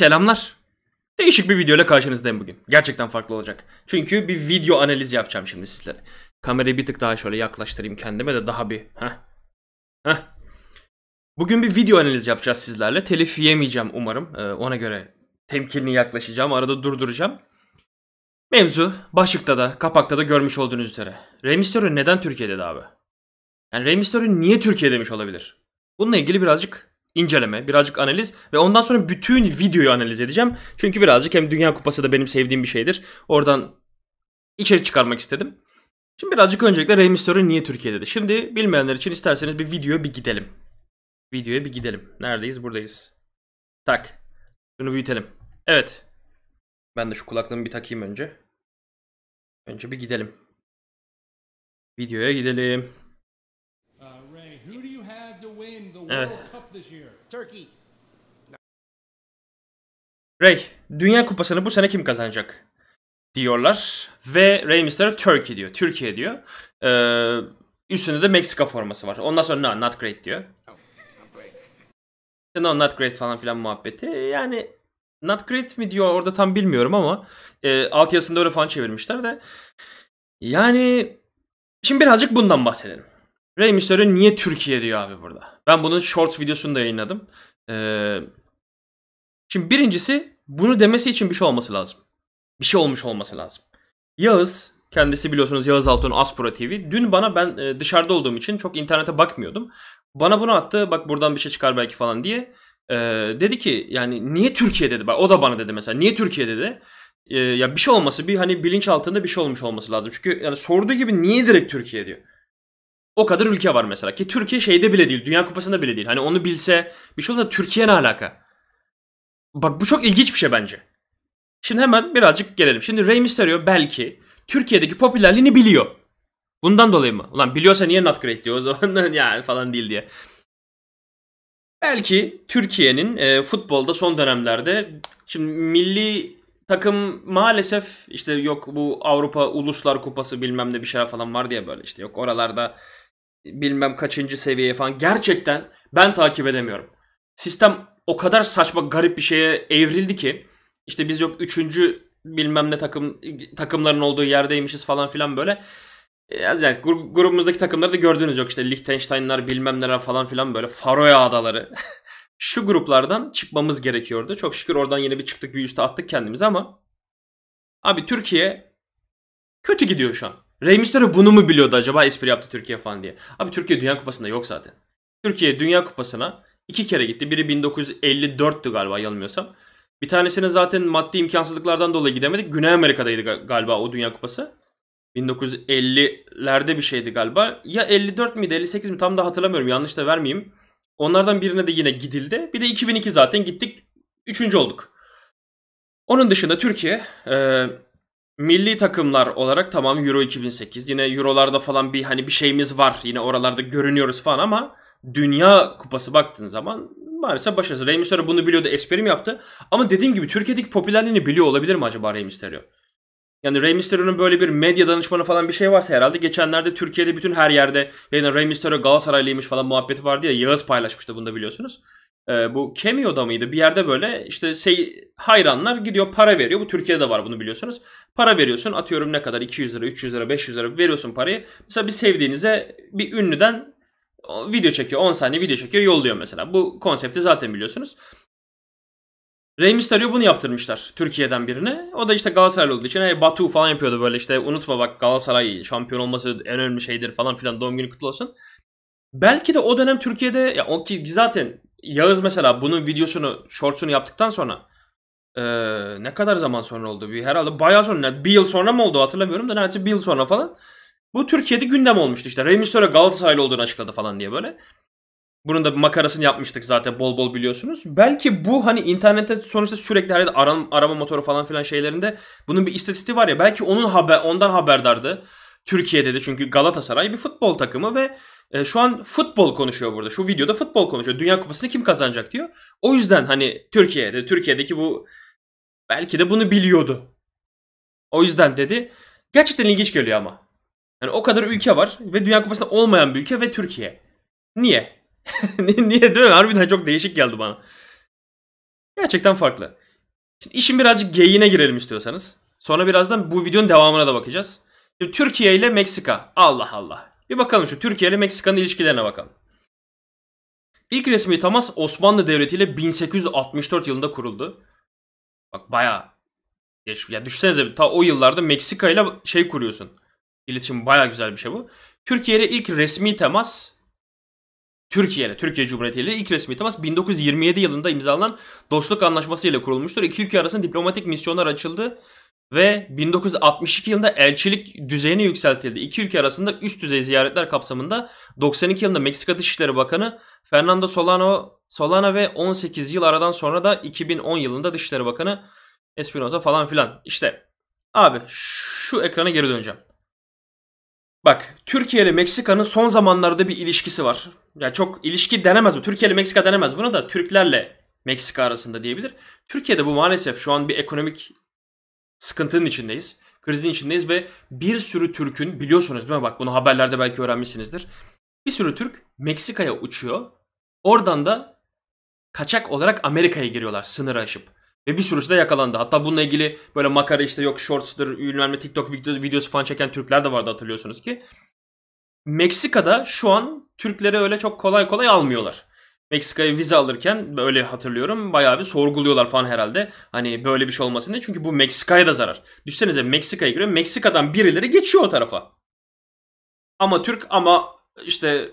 Selamlar. Değişik bir video ile karşınızdayım bugün. Gerçekten farklı olacak. Çünkü bir video analizi yapacağım şimdi sizlere. Kamerayı bir tık daha şöyle yaklaştırayım kendime de daha bir... Heh. Heh. Bugün bir video analizi yapacağız sizlerle. Telif yemeyeceğim umarım. Ee, ona göre temkinli yaklaşacağım. Arada durduracağım. Mevzu başlıkta da kapakta da görmüş olduğunuz üzere. Remistörü neden Türkiye'de abi? Yani Remistörü niye Türkiye demiş olabilir? Bununla ilgili birazcık inceleme, birazcık analiz ve ondan sonra bütün videoyu analiz edeceğim. Çünkü birazcık hem Dünya Kupası da benim sevdiğim bir şeydir. Oradan içeri çıkarmak istedim. Şimdi birazcık öncelikle Rey Mysterio niye Türkiye'de de. Şimdi bilmeyenler için isterseniz bir video, bir gidelim. Videoya bir gidelim. Neredeyiz? Buradayız. Tak. Şunu büyütelim. Evet. Ben de şu kulaklığımı bir takayım önce. Önce bir gidelim. Videoya gidelim. Evet. Rey, Dünya Kupası'nı bu sene kim kazanacak? Diyorlar. Ve Rey Mysterio Turkey diyor. Türkiye diyor. Ee, üstünde de Meksika forması var. Ondan sonra no, not great diyor. Oh, no, not great falan filan muhabbeti. Yani not great mi diyor orada tam bilmiyorum ama e, alt yazısında öyle falan çevirmişler de. Yani şimdi birazcık bundan bahsedelim. Reymiş Lerön niye Türkiye diyor abi burada. Ben bunun shorts videosunu da yayınladım. Ee, şimdi birincisi bunu demesi için bir şey olması lazım. Bir şey olmuş olması lazım. Yağız kendisi biliyorsunuz Yağız Altun Aspro TV. Dün bana ben e, dışarıda olduğum için çok internete bakmıyordum. Bana bunu attı bak buradan bir şey çıkar belki falan diye. Ee, dedi ki yani niye Türkiye dedi. o da bana dedi mesela niye Türkiye dedi. Ee, ya bir şey olması bir hani bilinç altında bir şey olmuş olması lazım. Çünkü yani sorduğu gibi niye direkt Türkiye diyor. O kadar ülke var mesela ki Türkiye şeyde bile değil, Dünya Kupası'nda bile değil. Hani onu bilse bir şey olur da Türkiye ne alaka? Bak bu çok ilginç bir şey bence. Şimdi hemen birazcık gelelim. Şimdi Rey Mysterio belki Türkiye'deki popülerliğini biliyor. Bundan dolayı mı? Ulan biliyorsa niye not great diyor o zaman yani falan değil diye. Belki Türkiye'nin e, futbolda son dönemlerde şimdi milli takım maalesef işte yok bu Avrupa Uluslar Kupası bilmem ne bir şeyler falan var diye böyle işte yok oralarda bilmem kaçıncı seviyeye falan gerçekten ben takip edemiyorum. Sistem o kadar saçma garip bir şeye evrildi ki işte biz yok üçüncü bilmem ne takım takımların olduğu yerdeymişiz falan filan böyle. E, yani grubumuzdaki takımları da gördünüz yok işte Liechtenstein'lar bilmem neler falan filan böyle Faroe Adaları. Şu gruplardan çıkmamız gerekiyordu. Çok şükür oradan yine bir çıktık bir üste attık kendimizi ama abi Türkiye kötü gidiyor şu an. Rey Mysterio bunu mu biliyordu acaba espri yaptı Türkiye falan diye. Abi Türkiye Dünya Kupası'nda yok zaten. Türkiye Dünya Kupası'na iki kere gitti. Biri 1954'tü galiba yanılmıyorsam. Bir tanesini zaten maddi imkansızlıklardan dolayı gidemedik. Güney Amerika'daydı galiba o Dünya Kupası. 1950'lerde bir şeydi galiba. Ya 54 miydi 58 mi tam da hatırlamıyorum yanlış da vermeyeyim. Onlardan birine de yine gidildi. Bir de 2002 zaten gittik. Üçüncü olduk. Onun dışında Türkiye Milli takımlar olarak tamam Euro 2008. Yine Euro'larda falan bir hani bir şeyimiz var. Yine oralarda görünüyoruz falan ama Dünya Kupası baktığın zaman maalesef başarısız. Rey Mysterio bunu biliyordu. Esprim yaptı. Ama dediğim gibi Türkiye'deki popülerliğini biliyor olabilir mi acaba Rey Mysterio? Yani Rey Mysterio'nun böyle bir medya danışmanı falan bir şey varsa herhalde geçenlerde Türkiye'de bütün her yerde yani Rey Mysterio Galatasaraylıymış falan muhabbeti vardı ya Yağız paylaşmıştı bunu da biliyorsunuz. Ee, bu Cameo'da mıydı? Bir yerde böyle işte şey hayranlar gidiyor para veriyor. Bu Türkiye'de var bunu biliyorsunuz. Para veriyorsun atıyorum ne kadar 200 lira 300 lira 500 lira veriyorsun parayı. Mesela bir sevdiğinize bir ünlüden video çekiyor 10 saniye video çekiyor yolluyor mesela. Bu konsepti zaten biliyorsunuz. Rey Mysterio bunu yaptırmışlar Türkiye'den birine. O da işte Galatasaraylı olduğu için hey, Batu falan yapıyordu böyle işte unutma bak Galatasaray şampiyon olması en önemli şeydir falan filan doğum günü kutlu olsun. Belki de o dönem Türkiye'de ya o ki zaten Yağız mesela bunun videosunu, shortsunu yaptıktan sonra Eee, ne kadar zaman sonra oldu? Bir herhalde bayağı sonra, bir yıl sonra mı oldu hatırlamıyorum da neredeyse bir yıl sonra falan. Bu Türkiye'de gündem olmuştu işte. Remy Söre Galatasaraylı olduğunu açıkladı falan diye böyle. Bunun da makarasını yapmıştık zaten bol bol biliyorsunuz. Belki bu hani internette sonuçta sürekli herhalde arama arama motoru falan filan şeylerinde bunun bir istatistiği var ya belki onun haber ondan haberdardı. Türkiye'de de çünkü Galatasaray bir futbol takımı ve e, şu an futbol konuşuyor burada. Şu videoda futbol konuşuyor. Dünya Kupası'nı kim kazanacak diyor. O yüzden hani Türkiye'de, Türkiye'deki bu belki de bunu biliyordu. O yüzden dedi. Gerçekten ilginç geliyor ama. Yani o kadar ülke var ve Dünya Kupası'nda olmayan bir ülke ve Türkiye. Niye? Niye değil mi? Harbiden çok değişik geldi bana. Gerçekten farklı. Şimdi işin birazcık geyine girelim istiyorsanız. Sonra birazdan bu videonun devamına da bakacağız. Şimdi Türkiye ile Meksika. Allah Allah. Bir bakalım şu Türkiye ile Meksika'nın ilişkilerine bakalım. İlk resmi temas Osmanlı Devleti ile 1864 yılında kuruldu. Bak baya geç. Ya düşünsenize ta o yıllarda Meksika ile şey kuruyorsun. İletişim baya güzel bir şey bu. Türkiye ile ilk resmi temas Türkiye ile Türkiye Cumhuriyeti ile ilk resmi temas 1927 yılında imzalanan dostluk anlaşması ile kurulmuştur. İki ülke arasında diplomatik misyonlar açıldı ve 1962 yılında elçilik düzeyine yükseltildi. İki ülke arasında üst düzey ziyaretler kapsamında 92 yılında Meksika Dışişleri Bakanı Fernando Solano Solana ve 18 yıl aradan sonra da 2010 yılında Dışişleri Bakanı Espinoza falan filan. İşte abi şu ekrana geri döneceğim. Bak Türkiye ile Meksika'nın son zamanlarda bir ilişkisi var. Ya yani çok ilişki denemez bu. Türkiye ile Meksika denemez. Buna da Türklerle Meksika arasında diyebilir. Türkiye'de bu maalesef şu an bir ekonomik sıkıntının içindeyiz. Krizin içindeyiz ve bir sürü Türk'ün biliyorsunuz değil mi? Bak bunu haberlerde belki öğrenmişsinizdir. Bir sürü Türk Meksika'ya uçuyor. Oradan da kaçak olarak Amerika'ya giriyorlar sınır aşıp. Ve bir sürüsü de yakalandı. Hatta bununla ilgili böyle makara işte yok shorts'tır, bilmem TikTok videosu falan çeken Türkler de vardı hatırlıyorsunuz ki. Meksika'da şu an Türkleri öyle çok kolay kolay almıyorlar. Meksika'ya vize alırken böyle hatırlıyorum bayağı bir sorguluyorlar falan herhalde. Hani böyle bir şey olmasın diye. Çünkü bu Meksika'ya da zarar. Düşsenize Meksika'ya giriyor. Meksika'dan birileri geçiyor o tarafa. Ama Türk ama işte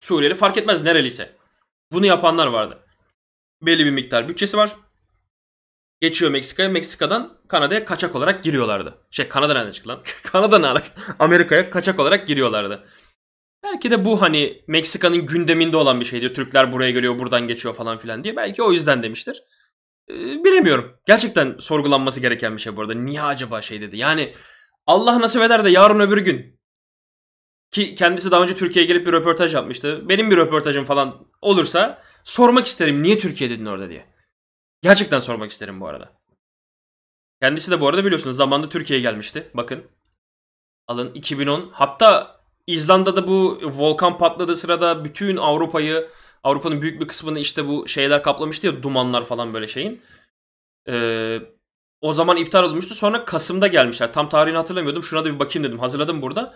Suriyeli fark etmez nereliyse. Bunu yapanlar vardı. Belli bir miktar bütçesi var. Geçiyor Meksika'ya. Meksika'dan Kanada'ya kaçak olarak giriyorlardı. Şey Kanada nereden çıktı lan? Kanada ne Amerika'ya kaçak olarak giriyorlardı. Belki de bu hani Meksika'nın gündeminde olan bir şeydi. Türkler buraya geliyor buradan geçiyor falan filan diye. Belki o yüzden demiştir. Ee, bilemiyorum. Gerçekten sorgulanması gereken bir şey bu arada. Niye acaba şey dedi? Yani Allah nasip eder de yarın öbür gün ki kendisi daha önce Türkiye'ye gelip bir röportaj yapmıştı. Benim bir röportajım falan olursa sormak isterim niye Türkiye dedin orada diye. Gerçekten sormak isterim bu arada. Kendisi de bu arada biliyorsunuz zamanda Türkiye'ye gelmişti. Bakın. Alın 2010 hatta İzlanda'da bu volkan patladığı sırada bütün Avrupa'yı Avrupa'nın büyük bir kısmını işte bu şeyler kaplamıştı ya dumanlar falan böyle şeyin. Ee, o zaman iptal olmuştu. Sonra Kasım'da gelmişler. Tam tarihini hatırlamıyordum. Şuna da bir bakayım dedim. Hazırladım burada.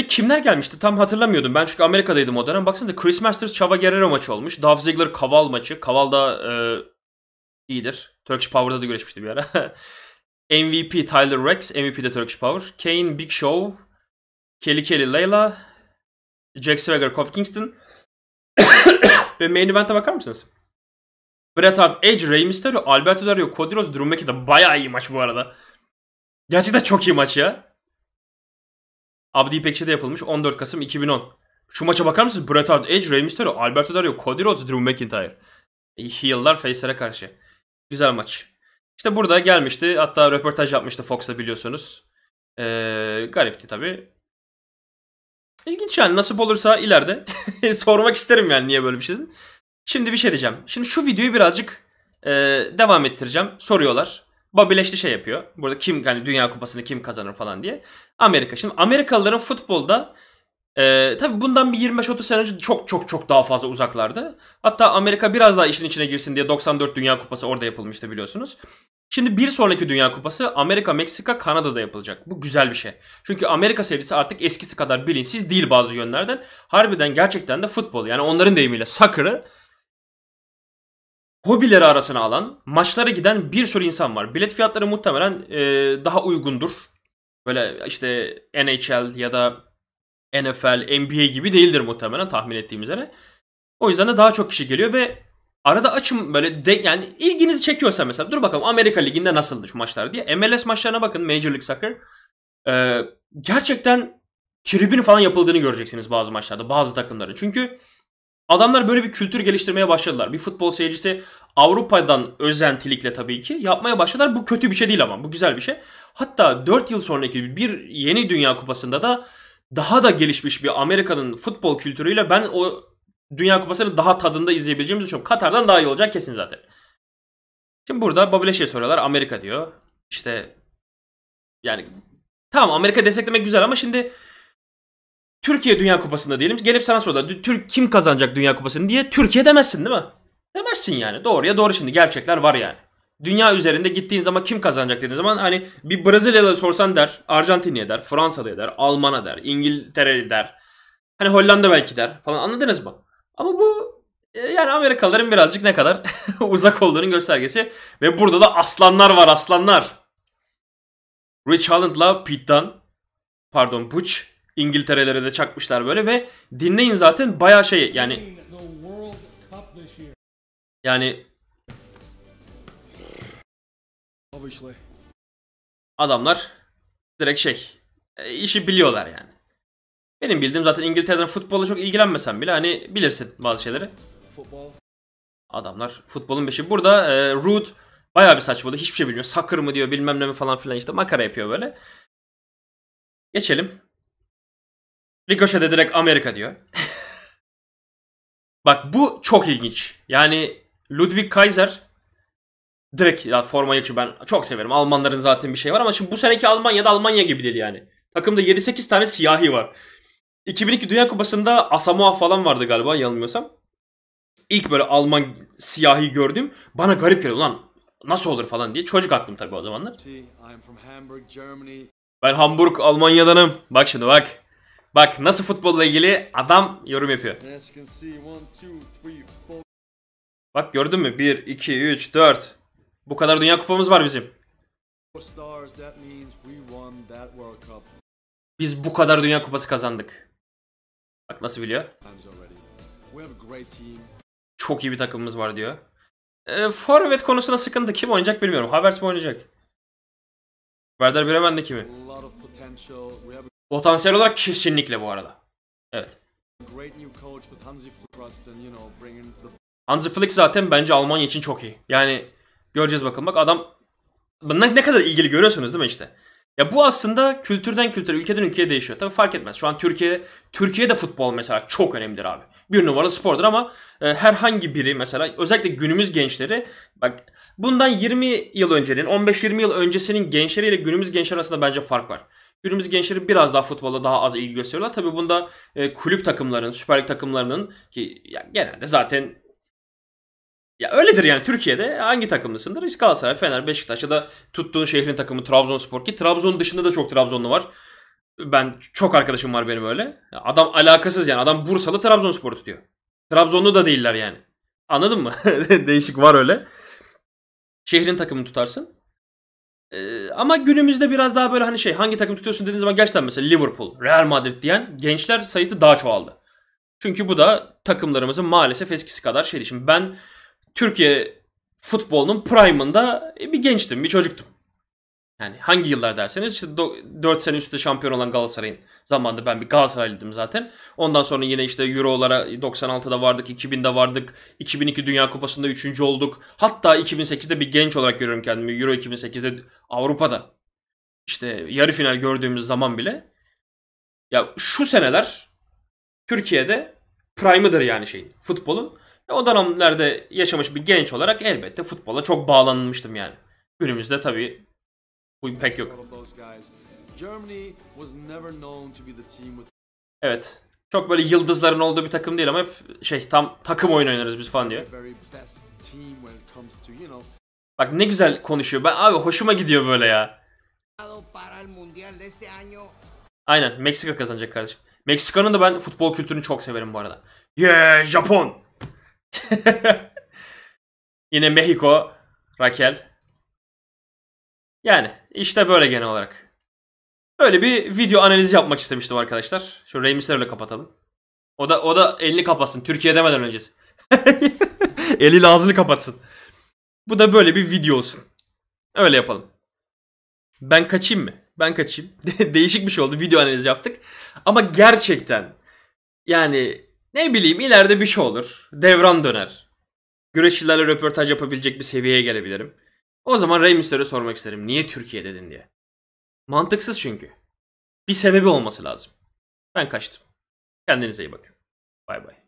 Ve kimler gelmişti tam hatırlamıyordum. Ben çünkü Amerika'daydım o dönem. Baksanıza Chris Masters Chava Guerrero maçı olmuş. Dolph Ziggler Kaval maçı. Kaval da e, iyidir. Turkish Power'da da güreşmişti bir ara. MVP Tyler Rex. MVP de Turkish Power. Kane Big Show. Kelly Kelly Layla, Jack Swagger, Kofi Kingston ve main event'e bakar mısınız? Bret Hart, Edge, Rey Mysterio, Alberto Del Rio, Cody Rhodes, Drew McIntyre. Bayağı iyi maç bu arada. Gerçekten çok iyi maç ya. Abdi İpekçi'de yapılmış 14 Kasım 2010. Şu maça bakar mısınız? Bret Hart, Edge, Rey Mysterio, Alberto Del Rio, Cody Rhodes, Drew McIntyre. E, heel'lar Face'lere karşı. Güzel maç. İşte burada gelmişti. Hatta röportaj yapmıştı Fox'ta biliyorsunuz. Ee, garipti tabii. İlginç yani nasip olursa ileride sormak isterim yani niye böyle bir şey dedim. Şimdi bir şey diyeceğim. Şimdi şu videoyu birazcık e, devam ettireceğim. Soruyorlar. Babil şey yapıyor. Burada kim yani Dünya Kupası'nı kim kazanır falan diye. Amerika. Şimdi Amerikalıların futbolda ee, tabii bundan bir 25-30 sene önce çok çok çok daha fazla uzaklardı. Hatta Amerika biraz daha işin içine girsin diye 94 Dünya Kupası orada yapılmıştı biliyorsunuz. Şimdi bir sonraki Dünya Kupası Amerika, Meksika, Kanada'da yapılacak. Bu güzel bir şey. Çünkü Amerika serisi artık eskisi kadar bilinçsiz değil bazı yönlerden. Harbiden gerçekten de futbol yani onların deyimiyle soccer'ı hobileri arasına alan, maçlara giden bir sürü insan var. Bilet fiyatları muhtemelen e, daha uygundur. Böyle işte NHL ya da NFL, NBA gibi değildir muhtemelen tahmin ettiğim üzere. O yüzden de daha çok kişi geliyor ve arada açım böyle de, yani ilginizi çekiyorsa mesela dur bakalım Amerika Ligi'nde nasıldı şu maçlar diye. MLS maçlarına bakın Major League Soccer. Ee, gerçekten tribün falan yapıldığını göreceksiniz bazı maçlarda bazı takımların. Çünkü adamlar böyle bir kültür geliştirmeye başladılar. Bir futbol seyircisi Avrupa'dan özentilikle tabii ki yapmaya başladılar. Bu kötü bir şey değil ama bu güzel bir şey. Hatta 4 yıl sonraki bir yeni Dünya Kupası'nda da daha da gelişmiş bir Amerika'nın futbol kültürüyle ben o Dünya Kupası'nı daha tadında izleyebileceğimizi düşünüyorum. Katar'dan daha iyi olacak kesin zaten. Şimdi burada Babel'e şey soruyorlar. Amerika diyor. İşte yani tamam Amerika desteklemek güzel ama şimdi Türkiye Dünya Kupası'nda diyelim. Gelip sana sorular. Türk kim kazanacak Dünya Kupası'nı diye Türkiye demezsin değil mi? Demezsin yani. doğru ya doğru şimdi gerçekler var yani dünya üzerinde gittiğin zaman kim kazanacak dediğin zaman hani bir Brezilyalı sorsan der, Arjantin'e der, Fransa'da der, Alman'a der, İngiltere'li der. Hani Hollanda belki der falan anladınız mı? Ama bu e, yani Amerikalıların birazcık ne kadar uzak olduğunun göstergesi. Ve burada da aslanlar var aslanlar. Rich Holland'la Pitt'dan pardon Butch İngiltere'lere de çakmışlar böyle ve dinleyin zaten baya şey yani yani Adamlar direkt şey e, işi biliyorlar yani. Benim bildiğim zaten İngiltere'den futbola çok ilgilenmesen bile hani bilirsin bazı şeyleri. Adamlar futbolun beşi. Burada e, Rude baya bir saçmalı. Hiçbir şey bilmiyor. Sakır mı diyor bilmem ne mi falan filan işte makara yapıyor böyle. Geçelim. Ricochet de direkt Amerika diyor. Bak bu çok ilginç. Yani Ludwig Kaiser Direkt ya forma yakışıyor ben çok severim. Almanların zaten bir şey var ama şimdi bu seneki Almanya da Almanya gibi değil yani. Takımda 7-8 tane siyahi var. 2002 Dünya Kupası'nda Asamoah falan vardı galiba yanılmıyorsam. İlk böyle Alman siyahi gördüm. Bana garip geliyor lan nasıl olur falan diye. Çocuk aklım tabii o zamanlar. Ben Hamburg Almanya'danım. Bak şimdi bak. Bak nasıl futbolla ilgili adam yorum yapıyor. Bak gördün mü? 1, 2, 3, 4. Bu kadar Dünya Kupamız var bizim. Biz bu kadar Dünya Kupası kazandık. Bak nasıl biliyor. Çok iyi bir takımımız var diyor. E, forvet konusunda sıkıntı. Kim oynayacak bilmiyorum. Havertz mi oynayacak? Werder Bremen'de kimi? Potansiyel olarak kesinlikle bu arada. Evet. Hansi Flick zaten bence Almanya için çok iyi. Yani Göreceğiz bakalım. Bak adam ne, ne kadar ilgili görüyorsunuz değil mi işte? Ya bu aslında kültürden kültüre, ülkeden ülkeye değişiyor. Tabii fark etmez. Şu an Türkiye Türkiye'de futbol mesela çok önemlidir abi. Bir numaralı spordur ama e, herhangi biri mesela özellikle günümüz gençleri bak bundan 20 yıl öncenin 15-20 yıl öncesinin gençleriyle günümüz gençler arasında bence fark var. Günümüz gençleri biraz daha futbola daha az ilgi gösteriyorlar. Tabii bunda e, kulüp takımlarının, Süper Lig takımlarının ki ya genelde zaten ya öyledir yani Türkiye'de hangi takımlısındır? İşte Galatasaray, Fener, Beşiktaş ya da tuttuğun şehrin takımı Trabzonspor ki Trabzon dışında da çok Trabzonlu var. Ben çok arkadaşım var benim öyle. Adam alakasız yani. Adam Bursalı Trabzonspor tutuyor. Trabzonlu da değiller yani. Anladın mı? Değişik var öyle. Şehrin takımı tutarsın. Ee, ama günümüzde biraz daha böyle hani şey hangi takım tutuyorsun dediğiniz zaman gerçekten mesela Liverpool, Real Madrid diyen gençler sayısı daha çoğaldı. Çünkü bu da takımlarımızın maalesef eskisi kadar şeydi. Şimdi ben Türkiye futbolunun prime'ında e, bir gençtim, bir çocuktum. Yani hangi yıllar derseniz işte 4 sene üstte şampiyon olan Galatasaray'ın zamanında ben bir Galatasaraylıydım zaten. Ondan sonra yine işte Euro'lara 96'da vardık, 2000'de vardık, 2002 Dünya Kupası'nda 3. olduk. Hatta 2008'de bir genç olarak görüyorum kendimi. Euro 2008'de Avrupa'da işte yarı final gördüğümüz zaman bile ya şu seneler Türkiye'de prime'ıdır yani şeyin futbolun. O dönemlerde yaşamış bir genç olarak elbette futbola çok bağlanmıştım yani. Günümüzde tabi bu pek yok. Evet. Çok böyle yıldızların olduğu bir takım değil ama hep şey tam takım oyun oynarız biz falan diyor. Bak ne güzel konuşuyor. Ben abi hoşuma gidiyor böyle ya. Aynen Meksika kazanacak kardeşim. Meksika'nın da ben futbol kültürünü çok severim bu arada. Yeah Japon. Yine Mexico, Raquel. Yani işte böyle genel olarak. Öyle bir video analizi yapmak istemiştim arkadaşlar. Şu Rey Mysterio'yla kapatalım. O da o da elini kapatsın. Türkiye demeden öncesi. Eli ağzını kapatsın. Bu da böyle bir video olsun. Öyle yapalım. Ben kaçayım mı? Ben kaçayım. Değişik bir şey oldu. Video analizi yaptık. Ama gerçekten yani ne bileyim ileride bir şey olur. Devran döner. Güreşçilerle röportaj yapabilecek bir seviyeye gelebilirim. O zaman Rey Mysterio'ya sormak isterim. Niye Türkiye dedin diye. Mantıksız çünkü. Bir sebebi olması lazım. Ben kaçtım. Kendinize iyi bakın. Bay bay.